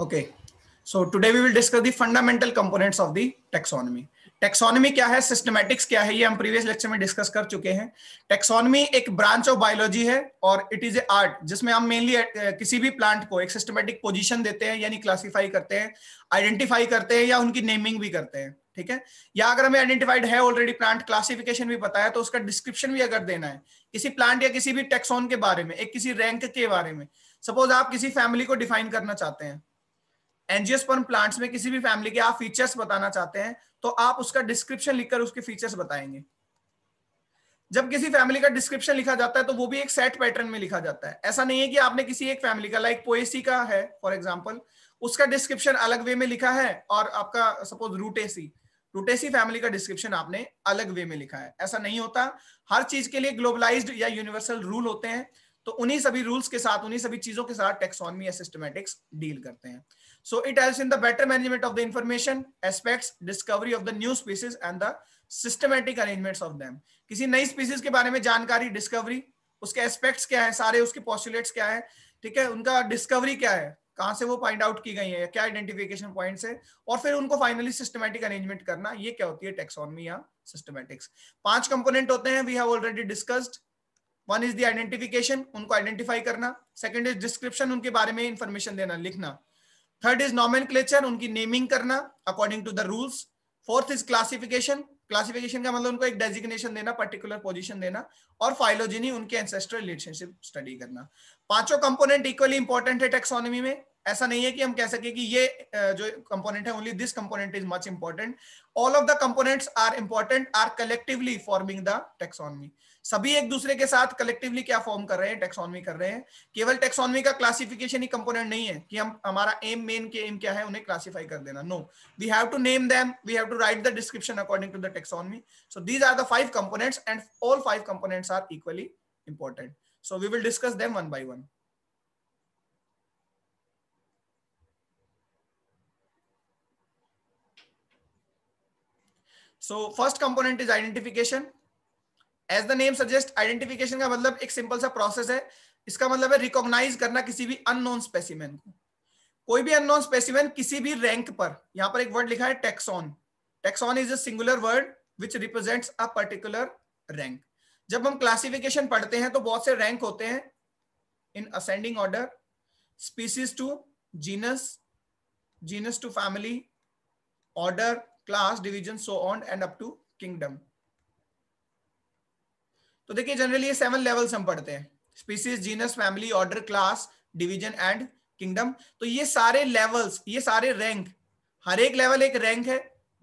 okay so today we will discuss the fundamental components of the taxonomy taxonomy क्या है systematics क्या है ये हम प्रीवियस लेक्चर में डिस्कस कर चुके हैं टेक्सोनॉमी एक ब्रांच ऑफ बायोलॉजी है और इट इज ए आर्ट जिसमें हम मेनली किसी भी प्लांट को एक सिस्टमैटिक पोजीशन देते हैं यानी क्लासिफाई करते हैं आइडेंटिफाई करते हैं या उनकी नेमिंग भी करते हैं ठीक है या अगर हमें आइडेंटिफाइड है ऑलरेडी प्लांट क्लासिफिकेशन भी पता है तो उसका डिस्क्रिप्शन भी अगर देना है किसी प्लांट या किसी भी टेक्सोन के बारे में एक किसी रैंक के बारे में सपोज आप किसी फैमिली को डिफाइन करना चाहते हैं एनजियोस्पर्म प्लांट्स में किसी भी फैमिली के आप फीचर्स बताना चाहते हैं तो आप उसका डिस्क्रिप्शन लिखकर उसके फीचर्स बताएंगे जब किसी फैमिली का डिस्क्रिप्शन लिखा जाता है तो वो भी एक सेट पैटर्न में लिखा जाता है ऐसा नहीं है कि आपने किसी एक फैमिली का लाइक पोएसी का है फॉर एग्जाम्पल उसका डिस्क्रिप्शन अलग वे में लिखा है और आपका सपोज रूटेसी रूटेसी फैमिली का डिस्क्रिप्शन आपने अलग वे में लिखा है ऐसा नहीं होता हर चीज के लिए ग्लोबलाइज्ड या यूनिवर्सल रूल होते हैं तो उन्हीं सभी रूल्स के साथ उन्हीं सभी चीजों के साथ टेक्सोनमी या सिस्टमेटिक्स डील करते हैं so it help in the better management of the information aspects discovery of the new species and the systematic arrangements of them किसी नई स्पीसीज के बारे में जानकारी डिस्कवरी उसके एस्पेक्ट्स क्या है सारे उसके पॉस्टुलेट्स क्या है ठीक है उनका डिस्कवरी क्या है कहां से वो फाइंड आउट की गई है क्या आइडेंटिफिकेशन पॉइंट्स है और फिर उनको फाइनली सिस्टमेटिक अरेंजमेंट करना ये क्या होती है टेक्सोनमी या सिस्टमेटिक्स पांच कंपोनेंट होते हैं we have already discussed one is the identification उनको आइडेंटिफाई करना सेकंड इज डिस्क्रिप्शन उनके बारे में इंफॉर्मेशन देना लिखना थर्ड इज नॉमन उनकी नेमिंग करना according to the rules fourth is classification classification का मतलब उनको एक डेजिग्नेशन देना पर्टिकुलर पोजीशन देना और फाइलोजिनी उनके एंसेस्ट्रल रिलेशनशिप स्टडी करना पांचों कंपोनेंट इक्वली इंपॉर्टेंट है टेक्सोनॉमी में ऐसा नहीं है कि हम कह सके कि ये जो कंपोनेंट है only this component is much important all of the components are important are collectively forming the taxonomy सभी एक दूसरे के साथ कलेक्टिवली क्या फॉर्म कर रहे हैं टेक्सोनमी कर रहे हैं केवल टेक्सोनमी का क्लासिफिकेशन ही कंपोनेंट नहीं है कि हम हमारा एम मेन के एम क्या है उन्हें क्लासिफाई कर देना no we have to name them we have to write the description according to the taxonomy so these are the five components and all five components are equally important so we will discuss them one by one so first component is identification as the name suggest identification का मतलब एक simple सा process है इसका मतलब है recognise करना किसी भी अननोन स्पेसिमेन को कोई भी अननोन स्पेसिमेन किसी भी रैंक पर यहां पर एक वर्ड लिखा है taxon taxon is a singular word which represent a particular rank जब हम क्लासिफिकेशन पढ़ते हैं तो बहुत से रैंक होते हैं in ascending order species to genus genus to family order class division so on and up to kingdom तो देखिए जनरली ये सेवन लेवल्स हम पढ़ते हैं species genus family order class division and kingdom तो ये सारे लेवल्स ये सारे रैंक हर एक लेवल एक रैंक है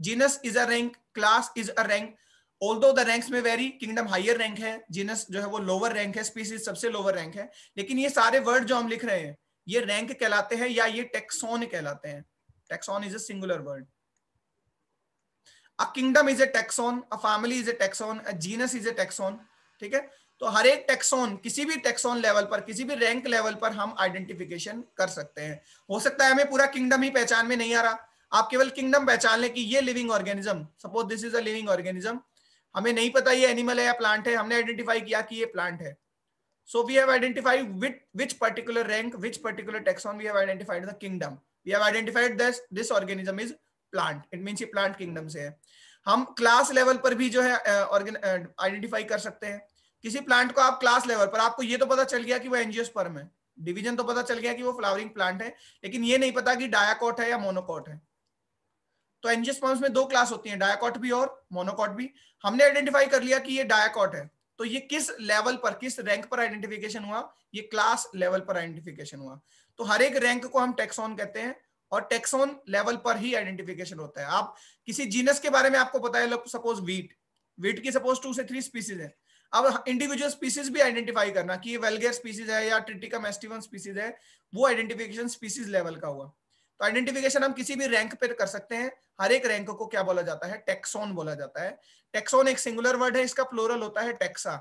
genus is a rank class is a rank although the ranks में वेरी किंगडम हाइयर रैंक है जीनस जो है वो लोअर रैंक है स्पीसीज सबसे लोअर रैंक है लेकिन ये सारे वर्ड जो हम लिख रहे हैं ये रैंक कहलाते हैं या ये टेक्सोन कहलाते हैं taxon is a singular word a kingdom is a taxon a family is a taxon a genus is a taxon ठीक है तो हर एक टेक्सोन किसी भी टेक्सोन लेवल पर किसी भी रैंक लेवल पर हम आइडेंटिफिकेशन कर सकते हैं हो सकता है हमें पूरा किंगडम ही पहचान में नहीं आ रहा आप केवल किंगडम पहचान लें कि ये living organism suppose this is a living organism हमें नहीं पता ये एनिमल है या प्लांट है हमने आइडेंटिफाई किया कि ये प्लांट है so we have identified which which particular rank which particular taxon we have identified the kingdom we have identified this this organism is plant it means ये प्लांट किंगडम से है हम क्लास लेवल पर भी जो है identify uh, uh, कर सकते हैं किसी प्लांट को आप क्लास लेवल पर आपको ये तो पता चल गया कि वो एनजियोस्पर्म है डिवीजन तो पता चल गया कि वो फ्लावरिंग प्लांट है लेकिन ये नहीं पता कि डायाकॉट है या मोनोकॉट है तो एनजियोस्पर्म्स में दो क्लास होती है डायाकॉट भी और मोनोकॉट भी हमने आइडेंटिफाई कर लिया कि ये डायाकॉट है तो ये किस लेवल पर किस रैंक पर आइडेंटिफिकेशन हुआ ये क्लास लेवल पर आइडेंटिफिकेशन हुआ तो हर एक रैंक को हम टेक्सोन कहते हैं और टेक्सोन लेवल पर ही आइडेंटिफिकेशन होता है आप किसी जीनस के बारे में आपको पता है सपोज वीट वीट की सपोज टू से थ्री स्पीसीज है अब इंडिविजुअल स्पीसीज भी आइडेंटिफाई करना कि ये वेलगेयर स्पीसीज है या ट्रिटिका मेस्टिवन स्पीसीज है वो आइडेंटिफिकेशन स्पीसीज लेवल का हुआ तो आइडेंटिफिकेशन हम किसी भी रैंक पर कर सकते हैं हर एक रैंक को क्या बोला जाता है टेक्सोन बोला जाता है टेक्सोन एक सिंगुलर वर्ड है इसका प्लोरल होता है टेक्सा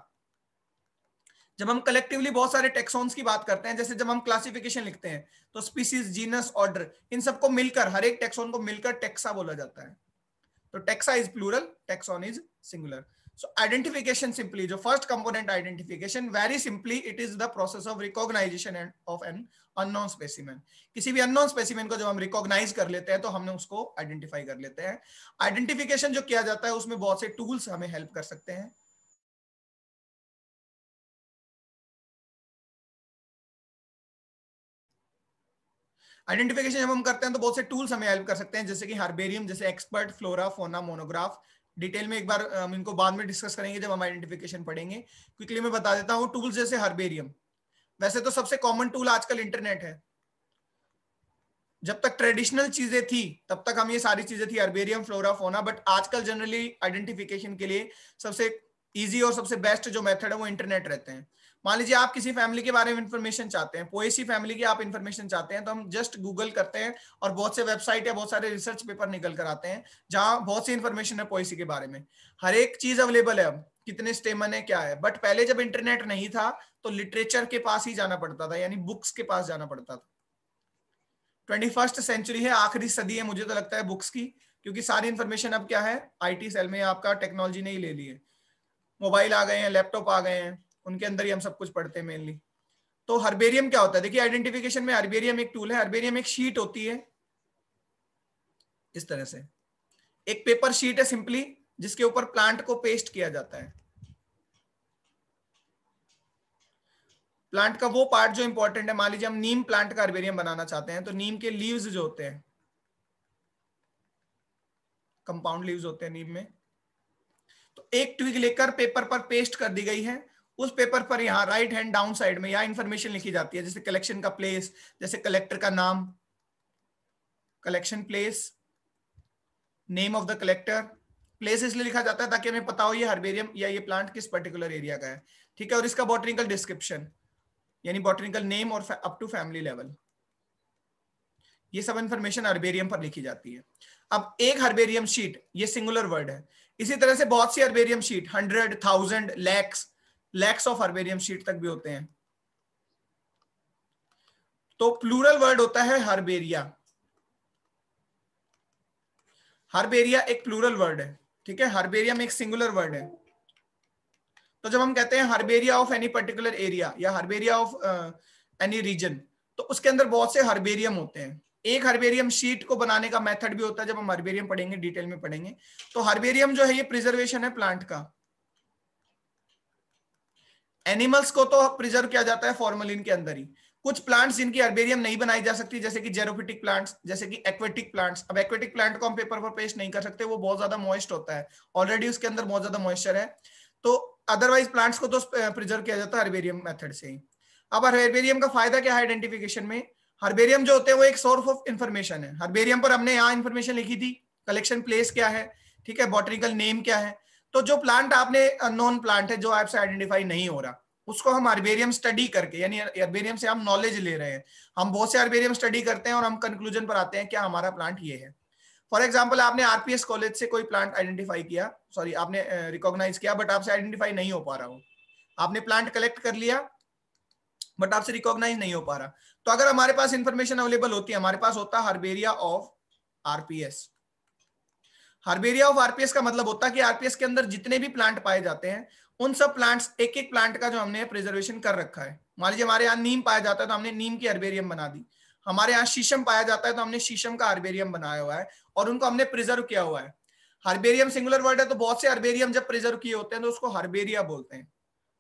जब हम कलेक्टिवली बहुत सारे टेक्सोन की बात करते हैं जैसे जब हम क्लासिफिकेशन लिखते हैं तो स्पीसीज जीनस ऑर्डर इन सबको मिलकर हर एक टेक्सोन को मिलकर टेक्सा बोला जाता है तो taxa is plural taxon is singular So identification simply, the first component identification, very simply it is the process of recognition of an unknown specimen. kisi bhi unknown specimen ko jab hum recognize kar lete hain to humne usko identify kar lete hain Identification jo kiya jata hai usme bahut se tools hame help kar sakte hain identification जब हम करते हैं तो बहुत से tools हमें help कर सकते हैं जैसे कि हार्बेरियम जैसे expert flora fauna monograph detail में एक बार हम इनको बाद में डिस्कस करेंगे जब हम आइडेंटिफिकेशन पढ़ेंगे क्विकली मैं बता देता हूँ टूल्स जैसे हर्बेरियम वैसे तो सबसे कॉमन टूल आजकल इंटरनेट है जब तक ट्रेडिशनल चीजें थी तब तक हम ये सारी चीजें थी हर्बेरियम फ्लोरा फोना बट आजकल जनरली आइडेंटिफिकेशन के लिए सबसे इजी और सबसे बेस्ट जो मेथड है वो इंटरनेट रहते हैं मान लीजिए आप किसी फैमिली के बारे में इंफॉर्मेशन चाहते हैं पोएसी फैमिली की आप इंफॉर्मेशन चाहते हैं तो हम जस्ट गूगल करते हैं और बहुत से वेबसाइट या बहुत सारे रिसर्च पेपर निकल कर आते हैं जहां बहुत सी इन्फॉर्मेशन है पोएसी के बारे में हर एक चीज अवेलेबल है अब कितने स्टेमन है क्या है बट पहले जब इंटरनेट नहीं था तो लिटरेचर के पास ही जाना पड़ता था यानी बुक्स के पास जाना पड़ता था ट्वेंटी फर्स्ट सेंचुरी है आखिरी सदी है मुझे तो लगता है बुक्स की क्योंकि सारी इन्फॉर्मेशन अब क्या है आईटी सेल में आपका टेक्नोलॉजी ने ही ले ली है मोबाइल आ गए हैं लैपटॉप आ गए हैं उनके अंदर ही हम सब कुछ पढ़ते हैं मेनली तो हर्बेरियम क्या होता है देखिए आइडेंटिफिकेशन में हर्बेरियम एक टूल है हर्बेरियम एक शीट होती है इस तरह से एक पेपर शीट है सिंपली जिसके ऊपर प्लांट को पेस्ट किया जाता है प्लांट का वो पार्ट जो इंपॉर्टेंट है मान लीजिए हम नीम प्लांट का हर्बेरियम बनाना चाहते हैं तो नीम के लीव्स जो होते हैं कंपाउंड लीव्स होते हैं नीम में तो एक ट्विग लेकर पेपर पर पेस्ट कर दी गई है उस पेपर पर यहाँ राइट हैंड डाउन साइड में यहाँ इंफॉर्मेशन लिखी जाती है जैसे कलेक्शन का प्लेस जैसे कलेक्टर का नाम collection place name of the collector place इसलिए लिखा जाता है ताकि हमें पता हो ये हर्बेरियम या ये प्लांट किस पर्टिकुलर एरिया का है ठीक है और इसका बॉटनिकल डिस्क्रिप्शन यानी बॉटनिकल नेम और अप टू फैमिली लेवल ये सब इंफॉर्मेशन हर्बेरियम पर लिखी जाती है अब एक हर्बेरियम शीट ये सिंगुलर वर्ड है इसी तरह से बहुत सी herbarium sheet hundred thousand lakhs lakhs of herbarium sheet तक भी होते हैं तो प्लूरल वर्ड होता है हर्बेरिया हर्बेरिया एक प्लूरल वर्ड है ठीक है हर्बेरियम एक सिंगुलर वर्ड है तो जब हम कहते हैं herbaria of any particular area या हर्बेरिया ऑफ एनी रीजन तो उसके अंदर बहुत से हर्बेरियम होते हैं एक हर्बेरियम शीट को बनाने का मेथड भी होता है जब हम हर्बेरियम पढ़ेंगे डिटेल में पढ़ेंगे तो हर्बेरियम जो है ये प्रिजर्वेशन है प्लांट का एनिमल्स को तो प्रिजर्व किया जाता है फॉर्मलिन के अंदर ही कुछ प्लांट्स जिनकी अर्बेरियम नहीं बनाई जा सकती जैसे कि जेरोफिटिक प्लांट्स जैसे कि एक्वेटिक प्लांट्स अब एक्वेटिक प्लांट को हम पेपर पर पेश नहीं कर सकते वो बहुत ज्यादा मॉइस्ट होता है ऑलरेडी उसके अंदर बहुत ज्यादा मॉइस्चर है तो अदरवाइज प्लांट्स को तो प्रिजर्व किया जाता है हर्बेरियम मेथड से ही अब हर्बेरियम का फायदा क्या है आइडेंटिफिकेशन में हर्बेरियम जो होते हैं वो एक सोर्स ऑफ इन्फॉर्मेशन है हर्बेरियम पर हमने यहाँ इन्फॉर्मेशन लिखी थी कलेक्शन प्लेस क्या है ठीक है बॉटनिकल नेम क्या है तो जो प्लांट आपने नॉन प्लांट है जो आपसे आइडेंटिफाई नहीं हो रहा उसको हम अर्बेरियम स्टडी करके यानी अर्बेरियम से हम नॉलेज ले रहे हैं हम बहुत से अर्बेरियम स्टडी करते हैं और हम कंक्लूजन पर आते हैं क्या हमारा प्लांट ये है फॉर एग्जाम्पल आपने आरपीएस कॉलेज से कोई प्लांट आइडेंटिफाई किया सॉरी आपने रिकॉग्नाइज किया बट आपसे आइडेंटिफाई नहीं हो पा रहा हो आपने प्लांट कलेक्ट कर लिया बट आपसे रिकॉग्नाइज नहीं हो पा रहा तो अगर हमारे पास इंफॉर्मेशन अवेलेबल होती है हमारे पास होता herbaria of RPS herbaria of RPS का मतलब होता है कि आरपीएस के अंदर जितने भी प्लांट पाए जाते हैं उन सब प्लांट्स एक एक प्लांट का जो हमने प्रिजर्वेशन कर रखा है मान लीजिए हमारे यहाँ नीम पाया जाता है तो हमने नीम की हर्बेरियम बना दी हमारे यहाँ शीशम पाया जाता है तो हमने शीशम का हर्बेरियम बनाया हुआ है और उनको हमने प्रिजर्व किया हुआ है हर्बेरियम सिंगुलर वर्ड है तो बहुत से हर्बेरियम जब प्रिजर्व किए होते हैं तो उसको हर्बेरिया बोलते हैं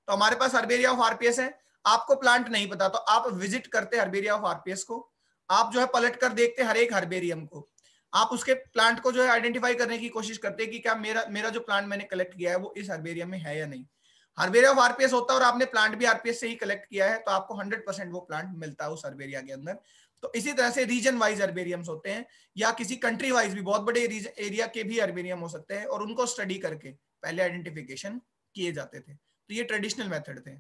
तो हमारे पास हर्बेरिया ऑफ आरपीएस है आपको प्लांट नहीं पता तो आप विजिट करते हर्बेरिया ऑफ आरपीएस को आप जो है पलट कर देखते हर एक हर्बेरियम को आप उसके प्लांट को जो है आइडेंटिफाई करने की कोशिश करते हैं कि क्या मेरा मेरा जो प्लांट मैंने कलेक्ट किया है वो इस हर्बेरियम में है या नहीं हर्बेरिया आरपीएस होता है और आपने प्लांट भी आरपीएस से ही कलेक्ट किया है तो आपको हंड्रेड परसेंट वो प्लांट मिलता है उस हर्बेरिया के अंदर तो इसी तरह से रीजन वाइज अर्बेरियम होते हैं या किसी कंट्री वाइज भी बहुत बड़े एरिया के भी अर्बेरियम हो सकते हैं और उनको स्टडी करके पहले आइडेंटिफिकेशन किए जाते थे तो ये ट्रेडिशनल मेथड थे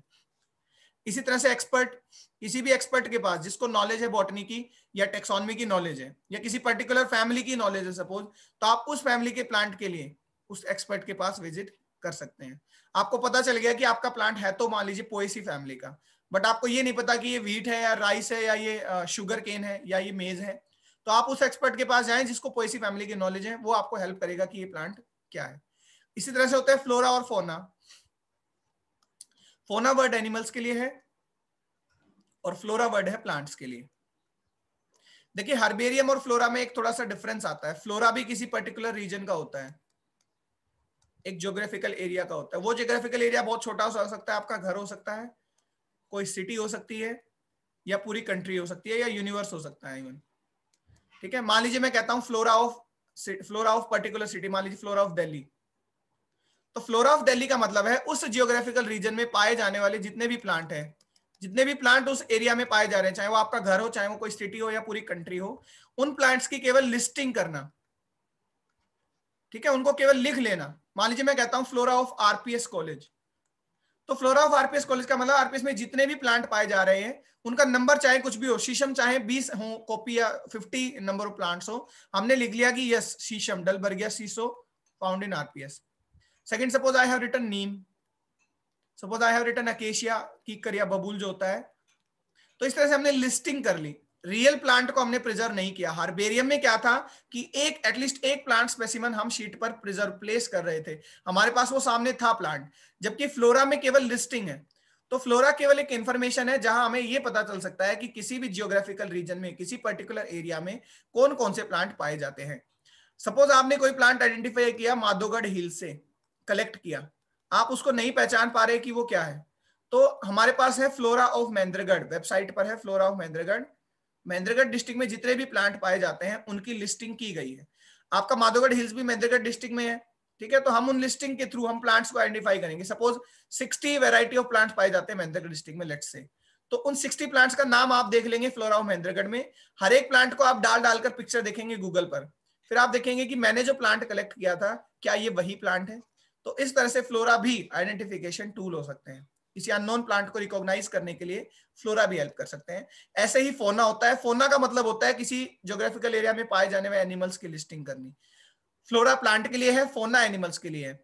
इसी तरह से एक्सपर्ट किसी भी एक्सपर्ट के पास जिसको नॉलेज है बॉटनी की या टेक्सोनमी की नॉलेज है या किसी पर्टिकुलर फैमिली की नॉलेज है सपोज तो आप उस फैमिली के प्लांट के लिए उस एक्सपर्ट के पास विजिट कर सकते हैं आपको पता चल गया कि आपका प्लांट है तो मान लीजिए पोएसी फैमिली का बट आपको ये नहीं पता कि ये वीट है या राइस है या ये शुगर केन है या ये मेज है तो आप उस एक्सपर्ट के पास जाएं जिसको पोएसी फैमिली की नॉलेज है वो आपको हेल्प करेगा कि ये प्लांट क्या है इसी तरह से होता है फ्लोरा और फोना फोना वर्ड एनिमल्स के लिए है और फ्लोरा वर्ड है प्लांट्स के लिए देखिए हार्बेरियम और फ्लोरा में एक थोड़ा सा डिफरेंस आता है फ्लोरा भी किसी पर्टिकुलर रीजन का होता है एक ज्योग्राफिकल एरिया का होता है वो ज्योग्राफिकल एरिया बहुत छोटा हो सकता है आपका घर हो सकता है कोई सिटी हो सकती है या पूरी कंट्री हो सकती है या यूनिवर्स हो सकता है इवन ठीक है मान लीजिए मैं कहता हूँ flora of flora of particular city मान लीजिए फ्लोरा ऑफ दिल्ली तो फ्लोरा ऑफ दिल्ली का मतलब है उस जियोग्राफिकल रीजन में पाए जाने वाले जितने भी प्लांट है जितने भी प्लांट उस एरिया में पाए जा रहे हैं चाहे वो आपका घर हो चाहे वो कोई सिटी हो या पूरी कंट्री हो उन प्लांट्स की केवल लिस्टिंग करना ठीक है उनको केवल लिख लेना मान लीजिए मैं कहता हूं फ्लोरा ऑफ आरपीएस कॉलेज तो फ्लोरा ऑफ आरपीएस कॉलेज का मतलब आरपीएस में जितने भी प्लांट पाए जा रहे हैं उनका नंबर चाहे कुछ भी हो शीशम चाहे 20 हो कॉपी या 50 नंबर ऑफ प्लांट्स हो हमने लिख लिया कि yes shisham dalbergia sissoo found in RPS second suppose I have written neem suppose I have written acacia kikar या बबूल जो होता है तो इस तरह से हमने लिस्टिंग कर ली रियल प्लांट को हमने प्रिजर्व नहीं किया हार्बेरियम में क्या था कि एक एटलीस्ट एक प्लांट स्पेसिमन हम शीट पर प्रिजर्व प्लेस कर रहे थे हमारे पास वो सामने था प्लांट जबकि फ्लोरा में केवल लिस्टिंग है तो फ्लोरा केवल एक इंफॉर्मेशन है जहां हमें ये पता चल सकता है कि किसी भी जियोग्राफिकल रीजन में किसी पर्टिकुलर एरिया में कौन कौन से प्लांट पाए जाते हैं सपोज आपने कोई प्लांट आइडेंटिफाई किया माधोगढ़ हिल से कलेक्ट किया आप उसको नहीं पहचान पा रहे कि वो क्या है तो हमारे पास है फ्लोरा ऑफ महेंद्रगढ़ वेबसाइट पर है flora of Mahendragarh Mahendragarh district में जितने भी प्लांट पाए जाते हैं उनकी लिस्टिंग की गई है आपका माधोगढ़ हिल्स भी महेंद्रगढ़ डिस्ट्रिक्ट में है ठीक है तो हम उन लिस्टिंग के थ्रू हम प्लांट्स को आइडेंटिफाई करेंगे सपोज 60 वेराइटी ऑफ प्लांट्स पाए जाते हैं महेंद्रगढ़ डिस्ट्रिक्ट में लेट्स से तो उन 60 प्लांट्स का नाम आप देख लेंगे फ्लोरा ऑफ महेंद्रगढ़ में हर एक प्लांट को आप डाल डालकर पिक्चर देखेंगे गूगल पर फिर आप देखेंगे कि मैंने जो प्लांट कलेक्ट किया था क्या ये वही प्लांट है तो इस तरह से फ्लोरा भी आइडेंटिफिकेशन टूल हो सकते हैं किसी अननोन प्लांट को रिकॉग्नाइज करने के लिए फ्लोरा भी हेल्प कर सकते हैं ऐसे ही फोना होता है फोना का मतलब होता है किसी जोग्राफिकल एरिया में पाए जाने वाले एनिमल्स की लिस्टिंग करनी फ्लोरा प्लांट के लिए है फोना एनिमल्स के लिए है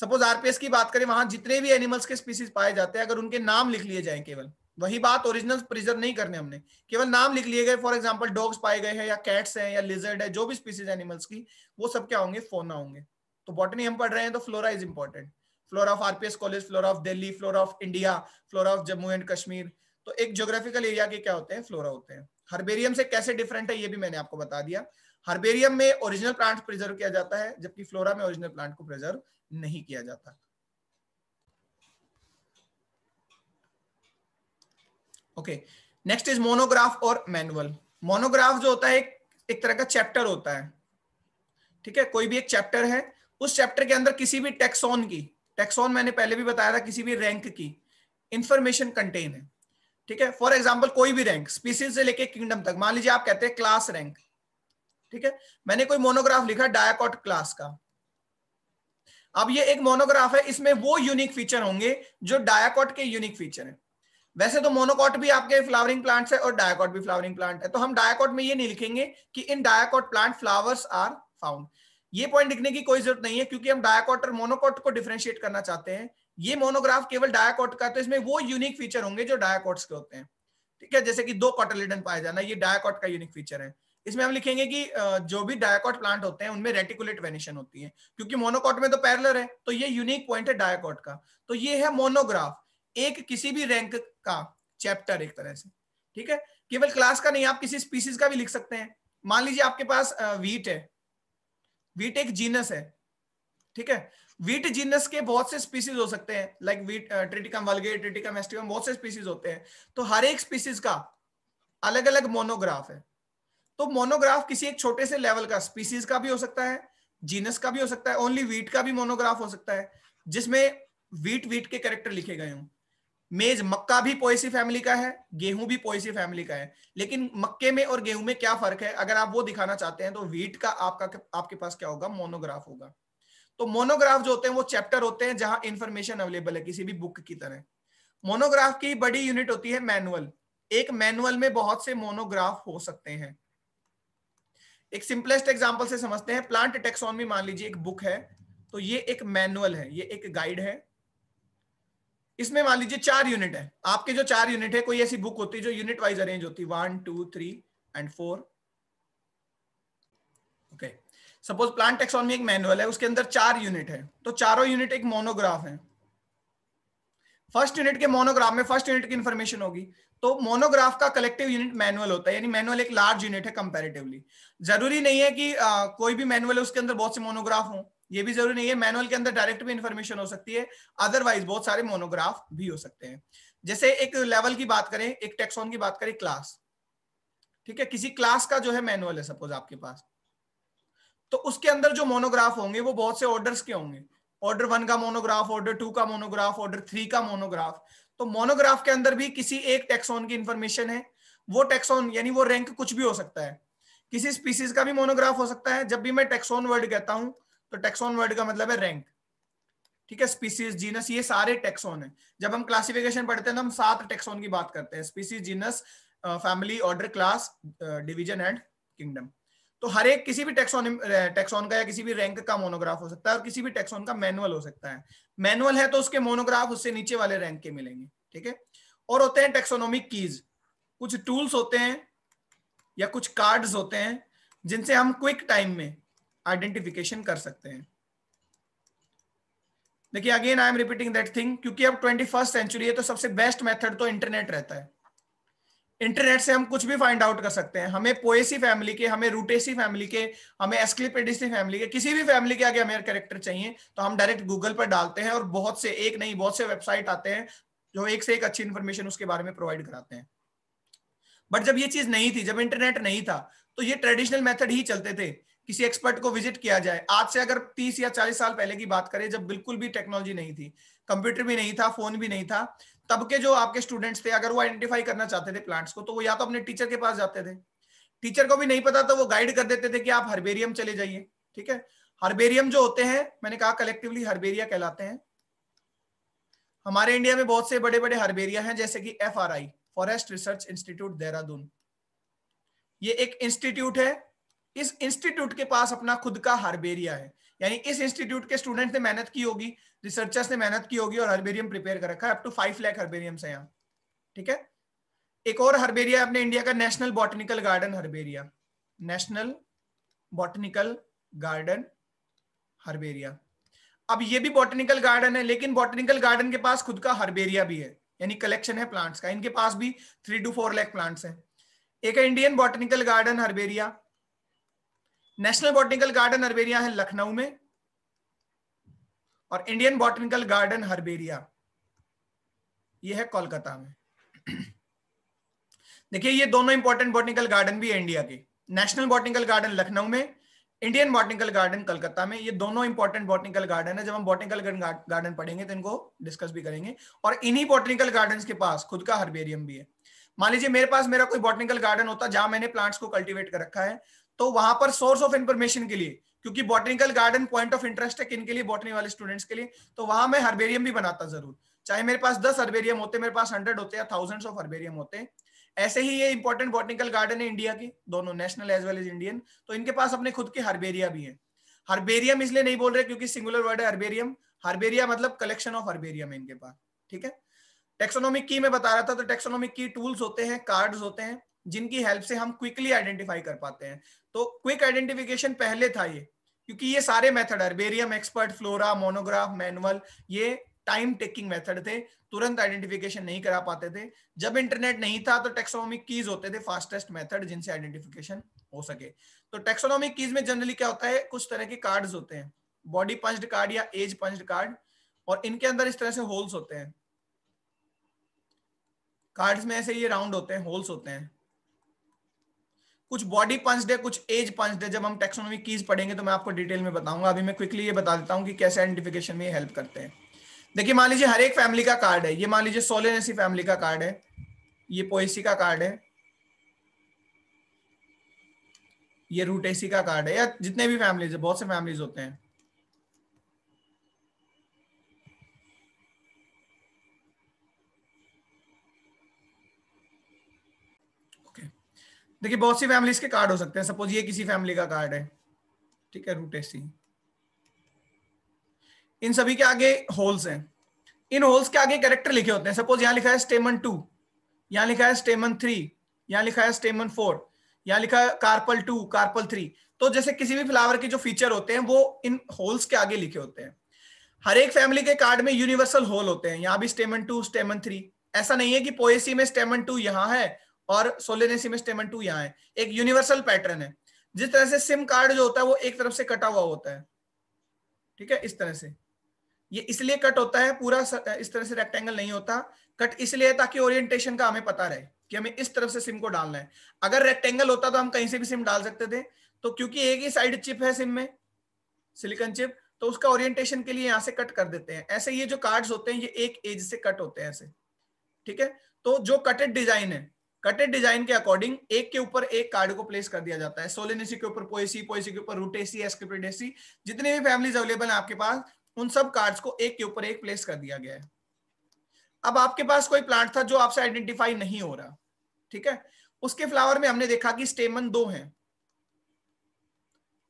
सपोज आरपीएस की बात करें वहां जितने भी एनिमल्स के स्पीसीज पाए जाते हैं अगर उनके नाम लिख लिए जाए केवल वही बात ओरिजिनल प्रिजर्व नहीं करने हमने केवल नाम लिख लिए गए फॉर एग्जाम्पल डॉग्स पाए गए हैं या कैट्स हैं या लिजर्ड है जो भी स्पीसीज एनिमल्स की वो सब क्या होंगे फोना होंगे तो बॉटनी हम पढ़ रहे हैं तो flora is important flora of RPS college flora of Delhi flora of India flora of Jammu and Kashmir तो एक ज्योग्राफिकल एरिया के क्या होते हैं फ्लोरा होते हैं हर्बेरियम से कैसे डिफरेंट है ये भी मैंने आपको बता दिया हर्बेरियम में ओरिजिनल प्लांट प्रिजर्व किया जाता है जबकि फ्लोरा में ओरिजिनल प्लांट को प्रिजर्व नहीं किया जाता ओके नेक्स्ट इज मोनोग्राफ और मैनुअल मोनोग्राफ जो होता है एक तरह का चैप्टर होता है ठीक है कोई भी एक चैप्टर है उस चैप्टर के अंदर किसी भी टेक्सोन की टेक्सोन मैंने पहले भी बताया था किसी भी रैंक की इंफॉर्मेशन कंटेन है ठीक है फॉर एग्जाम्पल कोई भी रैंक स्पीसीज से लेके किंगडम तक मान लीजिए आप कहते हैं क्लास रैंक ठीक है मैंने कोई मोनोग्राफ लिखा डायकॉट क्लास का अब ये एक मोनोग्राफ है इसमें वो यूनिक फीचर होंगे जो डायकॉट के यूनिक फीचर है वैसे तो मोनोकॉट भी आपके फ्लावरिंग प्लांट्स है और डायकॉट भी फ्लावरिंग प्लांट है तो हम डायकॉट में ये नहीं लिखेंगे कि in dicot plant flowers are found ये पॉइंट लिखने की कोई जरूरत नहीं है क्योंकि हम डायाकॉट और मोनोकॉट को डिफ्रेंशिएट करना चाहते हैं ये मोनोग्राफ केवल डायाकॉट का तो इसमें वो यूनिक फीचर होंगे जो डायाकॉट्स के होते हैं ठीक है जैसे कि दो कॉटलिडन पाया जाना ये डायाकॉट का यूनिक फीचर है इसमें हम लिखेंगे कि जो भी डायाकॉट प्लांट होते हैं उनमें रेटिकुलेट वेनेशन होती है क्योंकि मोनोकॉट में तो पैरलर है तो ये यूनिक पॉइंट है डायाकॉट का तो ये है मोनोग्राफ एक किसी भी रैंक का चैप्टर एक तरह से ठीक है केवल क्लास का नहीं आप किसी स्पीसीज का भी लिख सकते हैं मान लीजिए आपके पास वीट है वीट एक जीनस है ठीक है वीट जीनस के बहुत से स्पीसीज हो सकते हैं like wheat triticum vulgare triticum aestivum बहुत से स्पीसीज होते हैं तो हर एक स्पीसीज का अलग अलग मोनोग्राफ है तो मोनोग्राफ किसी एक छोटे से लेवल का स्पीसीज का भी हो सकता है जीनस का भी हो सकता है ओनली वीट का भी मोनोग्राफ हो सकता है जिसमें वीट वीट के कैरेक्टर लिखे गए हों मेज मक्का भी पोएसी फैमिली का है गेहूं भी पोएसी फैमिली का है लेकिन मक्के में और गेहूं में क्या फर्क है अगर आप वो दिखाना चाहते हैं तो वीट का आपका आपके पास क्या होगा मोनोग्राफ होगा तो मोनोग्राफ जो होते हैं वो चैप्टर होते हैं जहां इंफॉर्मेशन अवेलेबल है किसी भी बुक की तरह मोनोग्राफ की बड़ी यूनिट होती है मैनुअल एक मैनुअल में बहुत से मोनोग्राफ हो सकते हैं एक सिंपलेस्ट एग्जाम्पल से समझते हैं प्लांट टेक्सोनमी मान लीजिए एक बुक है तो ये एक मैनुअल है ये एक गाइड है इसमें मान लीजिए चार यूनिट है आपके जो चार यूनिट है कोई ऐसी बुक होती है जो यूनिट वाइज अरेंज होती है one two three and four okay suppose plant taxonomy एक मैनुअल है उसके अंदर चार यूनिट है तो चारों यूनिट एक मोनोग्राफ है फर्स्ट यूनिट के मोनोग्राफ में फर्स्ट यूनिट की इन्फॉर्मेशन होगी तो मोनोग्राफ का कलेक्टिव यूनिट मैनुअल होता है यानी मैनुअल एक लार्ज यूनिट है कंपैरेटिवली जरूरी नहीं है कि आ, कोई भी मैनुअल है उसके अंदर बहुत से मोनोग्राफ हों ये भी जरूरी नहीं है मैनुअल के अंदर डायरेक्ट भी इंफॉर्मेशन हो सकती है अदरवाइज बहुत सारे मोनोग्राफ भी हो सकते हैं जैसे एक लेवल की बात करें एक टेक्सोन की बात करें क्लास ठीक है किसी क्लास का जो है मैनुअल है सपोज आपके पास तो उसके अंदर जो मोनोग्राफ होंगे वो बहुत से ऑर्डर के होंगे ऑर्डर वन का मोनोग्राफ ऑर्डर टू का मोनोग्राफ ऑर्डर थ्री का मोनोग्राफ तो मोनोग्राफ के अंदर भी किसी एक टेक्सोन की इन्फॉर्मेशन है वो टेक्सोन यानी वो रैंक कुछ भी हो सकता है किसी स्पीसीज का भी मोनोग्राफ हो सकता है जब भी मैं टेक्सोन वर्ड कहता हूं तो टेक्सोन वर्ड का मतलब है रैंक ठीक है स्पीसीज जीनस ये सारे टेक्सोन है जब हम क्लासिफिकेशन पढ़ते हैं तो हम सात टेक्सोन की बात करते हैं species genus family order class division and kingdom तो हर एक किसी भी टेक्सोन टेक्सोन का या किसी भी रैंक का मोनोग्राफ हो सकता है और किसी भी टेक्सोन का मैनुअल हो सकता है मैनुअल है तो उसके मोनोग्राफ उससे नीचे वाले रैंक के मिलेंगे ठीक है और होते हैं टेक्सोनोमिक कीज कुछ टूल्स होते हैं या कुछ कार्ड्स होते हैं जिनसे हम क्विक टाइम में आइडेंटिफिकेशन कर सकते हैं देखिए again I am repeating that thing क्योंकि अब ट्वेंटी फर्स्ट सेंचुरी है तो सबसे बेस्ट मेथड तो इंटरनेट रहता है इंटरनेट से हम कुछ भी फाइंड आउट कर सकते हैं हमें पोएसी फैमिली के हमें रूटेसी फैमिली के हमें एस्क्लिपेडिसी फैमिली के किसी भी फैमिली के आगे हमें कैरेक्टर चाहिए तो हम डायरेक्ट गूगल पर डालते हैं और बहुत से एक नहीं बहुत से वेबसाइट आते हैं जो एक से एक अच्छी इन्फॉर्मेशन उसके बारे में प्रोवाइड कराते हैं बट जब ये चीज नहीं थी जब इंटरनेट नहीं था तो ये ट्रेडिशनल मेथड ही चलते थे किसी एक्सपर्ट को विजिट किया जाए आज से अगर 30 या 40 साल पहले की बात करें जब बिल्कुल भी टेक्नोलॉजी नहीं थी कंप्यूटर भी नहीं था फोन भी नहीं था तब के जो आपके स्टूडेंट्स थे अगर वो आइडेंटिफाई करना चाहते थे प्लांट्स को तो वो या तो अपने टीचर के पास जाते थे टीचर को भी नहीं पता तो वो गाइड कर देते थे कि आप हर्बेरियम चले जाइए ठीक है हर्बेरियम जो होते हैं मैंने कहा कलेक्टिवली हर्बेरिया कहलाते हैं हमारे इंडिया में बहुत से बड़े बड़े हर्बेरिया हैं जैसे कि F forest research institute Dehradun ये एक इंस्टीट्यूट है इस इंस्टीट्यूट के पास अपना खुद का हार्बेरिया है यानी इस इंस्टीट्यूट के स्टूडेंट्स ने मेहनत की होगी रिसर्चर्स ने मेहनत की होगी और हर्बेरियम प्रिपेयर कर रखा है up to five lakh herbariums है यहाँ ठीक है एक और हर्बेरिया अपने इंडिया का national botanical garden herbaria national botanical garden herbaria अब ये भी बॉटनिकल गार्डन है लेकिन बॉटनिकल गार्डन के पास खुद का हर्बेरिया भी है यानी कलेक्शन है प्लांट्स का इनके पास भी three two four lakh plants है एक है Indian botanical garden herbaria national botanical garden herbaria है लखनऊ में और इंडियन बॉटनिकल गार्डन हरबेरिया ये है कोलकाता में देखिए ये दोनों इंपॉर्टेंट बॉटनिकल गार्डन भी है इंडिया के नेशनल बॉटनिकल गार्डन लखनऊ में इंडियन बॉटनिकल गार्डन कलकत्ता में ये दोनों इंपॉर्टेंट बॉटनिकल गार्डन है जब हम बॉटनिकल गार्डन पढ़ेंगे तो इनको डिस्कस भी करेंगे और इन्हीं बॉटनिकल गार्डन के पास खुद का हर्बेरियम भी है मान लीजिए मेरे पास मेरा कोई बॉटनिकल गार्डन होता जहां मैंने प्लांट्स को कल्टीवेट कर रखा है तो वहां पर सोर्स ऑफ इन्फॉर्मेशन के लिए क्योंकि botanical garden point of interest है किनके लिए बॉटनी वाले स्टूडेंट्स के लिए तो वहां मैं हर्बेरियम भी बनाता जरूर चाहे मेरे पास दस हर्बेरियम होते मेरे पास हंड्रेड होते या थाउजेंड्स ऑफ हर्बेरियम होते ऐसे ही ये इंपॉर्टेंट बॉटनिकल गार्डन है इंडिया के दोनों national as well as Indian तो इनके पास अपने खुद के हर्बेरिया भी है हर्बेरियम इसलिए नहीं बोल रहे क्योंकि सिंगुलर वर्ड है हर्बेरियम हर्बेरिया मतलब कलेक्शन ऑफ हर्बेरियम है इनके पास ठीक है टेक्सोनोमिक की मैं बता रहा था तो टेक्सोनोमिक की टूल्स होते हैं कार्ड्स होते हैं जिनकी हेल्प से हम क्विकली आइडेंटिफाई कर पाते हैं तो क्विक आइडेंटिफिकेशन पहले था ये क्योंकि ये सारे method herbarium expert flora monograph manual ये टाइम टेकिंग मेथड थे तुरंत आइडेंटिफिकेशन नहीं करा पाते थे जब इंटरनेट नहीं था तो टेक्सोनॉमिक कीज होते थे फास्टेस्ट मेथड जिनसे आइडेंटिफिकेशन हो सके तो टेक्सोनॉमिक कीज में जनरली क्या होता है कुछ तरह के कार्ड्स होते हैं बॉडी पंच्ड कार्ड या एज पंच्ड कार्ड और इनके अंदर इस तरह से होल्स होते हैं कार्ड्स में ऐसे ये राउंड होते हैं होल्स होते हैं कुछ बॉडी पंच है कुछ एज पंच डे जब हम टेक्सोनोमी कीज पढ़ेंगे तो मैं आपको डिटेल में बताऊंगा अभी मैं क्विकली ये बता देता हूँ कि कैसे आइडेंटिफिकेशन में हेल्प करते हैं देखिए मान लीजिए हर एक फैमिली का कार्ड है ये मान लीजिए सोलेनेसी फैमिली का कार्ड है ये पोएसी का कार्ड है ये रूटेसी का कार्ड है या जितने भी फैमिलीज है बहुत से फैमिलीज होते हैं देखिए बहुत सी फैमिलीज के कार्ड हो सकते हैं सपोज ये किसी फैमिली का कार्ड है ठीक है रूट एसी इन सभी के आगे होल्स हैं इन होल्स के आगे कैरेक्टर लिखे होते हैं सपोज यहाँ लिखा है स्टेमन टू यहाँ लिखा है स्टेमन थ्री यहाँ लिखा है स्टेमन फोर यहाँ लिखा है कार्पल टू कार्पल थ्री तो जैसे किसी भी फ्लावर के जो फीचर होते हैं वो इन होल्स के आगे लिखे होते हैं हर एक फैमिली के कार्ड में यूनिवर्सल होल होते हैं यहाँ भी स्टेमन टू स्टेमन थ्री ऐसा नहीं है कि पोएसी में स्टेमन टू यहाँ है और सोलेनेसी में स्टेमेंट टू यहाँ है एक यूनिवर्सल पैटर्न है जिस तरह से सिम कार्ड जो होता है वो एक तरफ से कटा हुआ होता है ठीक है इस तरह से ये इसलिए कट होता है पूरा इस तरह से रेक्टेंगल नहीं होता कट इसलिए ताकि ओरिएंटेशन का हमें पता रहे कि हमें इस तरफ से सिम को डालना है अगर रेक्टेंगल होता तो हम कहीं से भी सिम डाल सकते थे तो क्योंकि एक ही साइड चिप है सिम में सिलिकॉन चिप तो उसका ओरिएंटेशन के लिए यहां से कट कर देते हैं ऐसे ये जो कार्ड्स होते हैं ये एक एज से कट होते हैं ऐसे ठीक है तो जो कटेड डिजाइन है कटेड डिजाइन के अकॉर्डिंग एक के ऊपर एक कार्ड को प्लेस कर दिया जाता है सोलेनेसी के ऊपर पोएसी पोएसी के ऊपर रूटेसी एस्क्रिपिडेसी जितने भी फैमिलीज अवेलेबल है आपके पास उन सब कार्ड्स को एक के ऊपर एक प्लेस कर दिया गया है अब आपके पास कोई प्लांट था जो आपसे आइडेंटिफाई नहीं हो रहा ठीक है उसके फ्लावर में हमने देखा कि स्टेमन दो है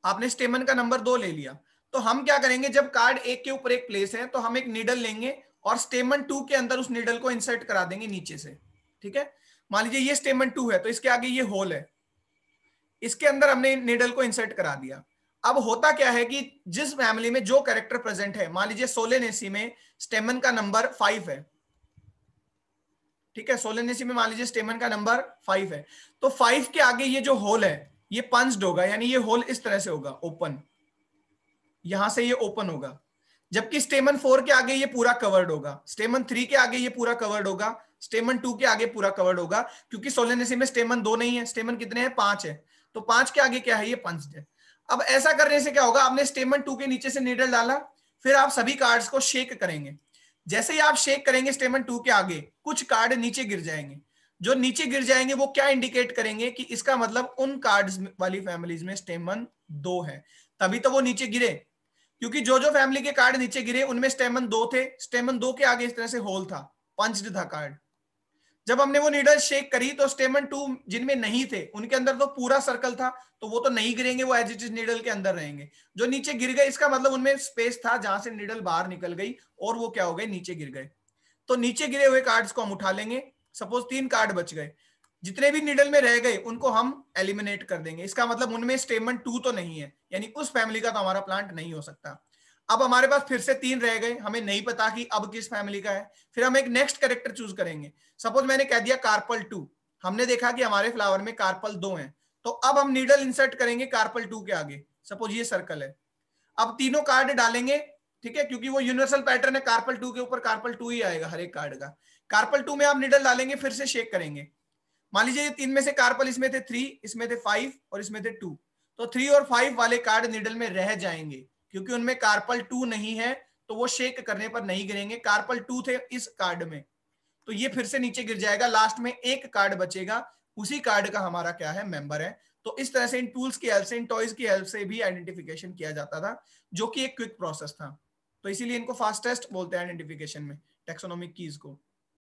आपने स्टेमन का नंबर दो ले लिया तो हम क्या करेंगे जब कार्ड एक के ऊपर एक प्लेस है तो हम एक नीडल लेंगे और स्टेमन टू के अंदर उस नीडल को इंसर्ट करा देंगे नीचे से ठीक है मान लीजिए ये स्टेटमेंट टू है तो इसके आगे ये होल है इसके अंदर हमने नीडल को इंसर्ट करा दिया अब होता क्या है कि जिस फैमिली में जो कैरेक्टर प्रेजेंट है मान लीजिए सोलेनेसी में स्टेमन का नंबर फाइव है ठीक है सोलेनेसी में मान लीजिए स्टेमन का नंबर फाइव है तो फाइव के आगे ये जो होल है ये पंस्ड होगा यानी ये होल इस तरह से होगा ओपन यहां से ये ओपन होगा जबकि स्टेमन फोर के आगे ये पूरा कवर्ड होगा स्टेमन थ्री के आगे ये पूरा कवर्ड होगा स्टेमन टू के आगे पूरा कवर्ड होगा क्योंकि सोलेनेसी में स्टेमन दो नहीं है स्टेमन कितने हैं पांच है तो पांच के आगे क्या है ये पंच है अब ऐसा करने से क्या होगा आपने स्टेमन टू के नीचे से नीडल डाला फिर आप सभी कार्ड्स को शेक करेंगे जैसे ही आप शेक करेंगे स्टेमन टू के आगे कुछ कार्ड नीचे गिर जाएंगे जो नीचे गिर जाएंगे वो क्या इंडिकेट करेंगे कि इसका मतलब उन कार्ड्स वाली फैमिलीज में स्टेमन दो है तभी तो वो नीचे गिरे क्योंकि जो जो फैमिली के कार्ड नीचे गिरे उनमें स्टेमन दो थे स्टेमन दो के आगे इस तरह से होल था पंच्ड था कार्ड जब हमने वो नीडल शेक करी तो स्टेमन टू जिनमें नहीं थे उनके अंदर तो पूरा सर्कल था तो वो तो नहीं गिरेंगे वो एज इट इज नीडल के अंदर रहेंगे जो नीचे गिर गए इसका मतलब उनमें स्पेस था जहां से नीडल बाहर निकल गई और वो क्या हो गए नीचे गिर गए तो नीचे गिरे हुए कार्ड्स को हम उठा लेंगे सपोज तीन कार्ड बच गए जितने भी निडल में रह गए उनको हम एलिमिनेट कर देंगे इसका मतलब उनमें स्टेमन टू तो नहीं है यानी उस फैमिली का तो हमारा प्लांट नहीं हो सकता अब हमारे पास फिर से तीन रह गए हमें नहीं पता कि अब किस फैमिली का है फिर हम एक नेक्स्ट करेक्टर चूज करेंगे सपोज मैंने कह दिया कार्पल टू हमने देखा कि हमारे फ्लावर में कार्पल दो हैं तो अब हम नीडल इंसर्ट करेंगे कार्पल टू के आगे सपोज ये सर्कल है अब तीनों कार्ड डालेंगे ठीक है क्योंकि वो यूनिवर्सल पैटर्न है कार्पल टू के ऊपर कार्पल टू ही आएगा हर एक कार्ड का कार्पल टू में आप निडल डालेंगे फिर से शेक करेंगे मान लीजिए ये तीन में से कार्पल इसमें थे थ्री इसमें थे फाइव और इसमें थे टू तो थ्री और फाइव वाले कार्ड निडल में रह जाएंगे क्योंकि उनमें कार्पल टू नहीं है तो वो शेक करने पर नहीं गिरेंगे कार्पल टू थे इस कार्ड में तो ये फिर से नीचे गिर जाएगा लास्ट में एक कार्ड बचेगा उसी कार्ड का हमारा क्या है मेंबर है तो इस तरह से इन टूल्स की हेल्प से इन टॉयज की हेल्प से भी आइडेंटिफिकेशन किया जाता था जो कि एक क्विक प्रोसेस था तो इसीलिए इनको फास्टेस्ट बोलते हैं आइडेंटिफिकेशन में टेक्सोनोमिक कीज को